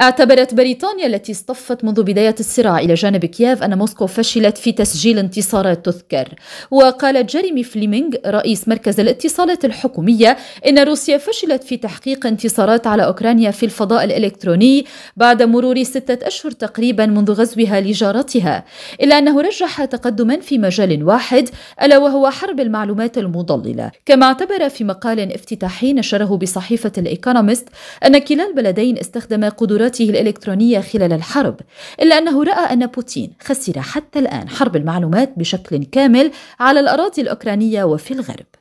اعتبرت بريطانيا التي اصطفت منذ بداية الصراع إلى جانب كييف أن موسكو فشلت في تسجيل انتصارات تذكر وقال جيريمي فليمينغ رئيس مركز الاتصالات الحكومية إن روسيا فشلت في تحقيق انتصارات على أوكرانيا في الفضاء الإلكتروني بعد مرور ستة أشهر تقريبا منذ غزوها لجارتها إلا أنه رجح تقدما في مجال واحد ألا وهو حرب المعلومات المضللة كما اعتبر في مقال افتتاحي نشره بصحيفة الإيكونومست أن كلا البلدين استخدما قدرات قدراته الإلكترونية خلال الحرب إلا أنه رأى أن بوتين خسر حتى الآن حرب المعلومات بشكل كامل على الأراضي الأوكرانية وفي الغرب